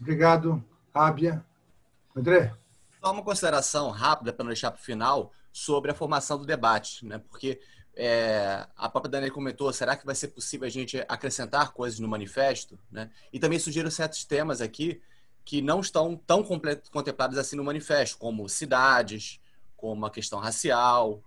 Obrigado, Ábia. André? Só uma consideração rápida para não deixar para o final sobre a formação do debate, né? porque é, a própria Daniela comentou, será que vai ser possível a gente acrescentar coisas no manifesto? Né? E também sugiro certos temas aqui que não estão tão contemplados assim no manifesto, como cidades, como a questão racial,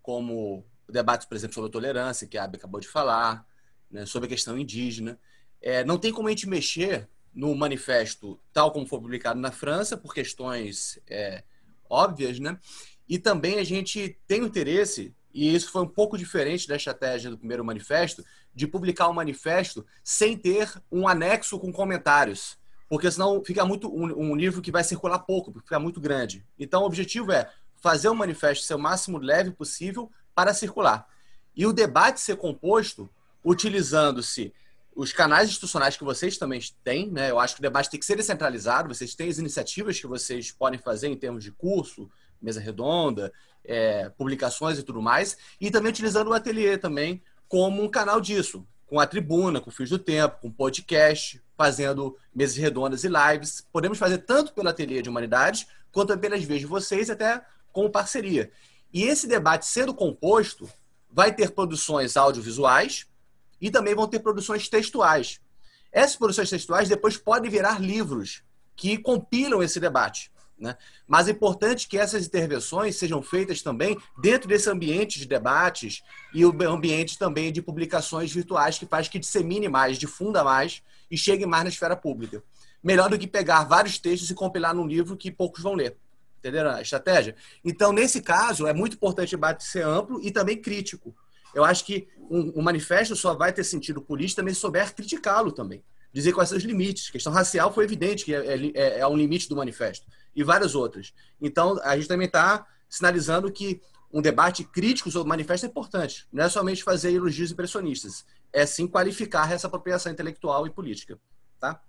como o debate, por exemplo, sobre a tolerância, que a Abby acabou de falar, né? sobre a questão indígena. É, não tem como a gente mexer no manifesto, tal como foi publicado na França, por questões é, óbvias, né? E também a gente tem o interesse, e isso foi um pouco diferente da estratégia do primeiro manifesto, de publicar o um manifesto sem ter um anexo com comentários, porque senão fica muito um, um livro que vai circular pouco, porque fica muito grande. Então o objetivo é fazer o um manifesto ser o máximo leve possível para circular. E o debate ser composto utilizando-se os canais institucionais que vocês também têm, né? Eu acho que o debate tem que ser descentralizado. Vocês têm as iniciativas que vocês podem fazer em termos de curso, mesa redonda, é, publicações e tudo mais, e também utilizando o ateliê também como um canal disso, com a tribuna, com o Fios do Tempo, com podcast, fazendo mesas redondas e lives. Podemos fazer tanto pelo ateliê de humanidades, quanto apenas vejo vocês, até como parceria. E esse debate sendo composto, vai ter produções audiovisuais, e também vão ter produções textuais. Essas produções textuais depois podem virar livros que compilam esse debate. Né? Mas é importante que essas intervenções sejam feitas também dentro desse ambiente de debates e o ambiente também de publicações virtuais que faz que dissemine mais, difunda mais e chegue mais na esfera pública. Melhor do que pegar vários textos e compilar num livro que poucos vão ler. Entenderam a estratégia? Então, nesse caso, é muito importante o debate ser amplo e também crítico. Eu acho que um, um manifesto só vai ter sentido político também souber criticá-lo também. Dizer quais são os limites. A questão racial foi evidente que é, é, é, é um limite do manifesto. E várias outras. Então, a gente também está sinalizando que um debate crítico sobre o manifesto é importante. Não é somente fazer elogios impressionistas. É sim qualificar essa apropriação intelectual e política. Tá?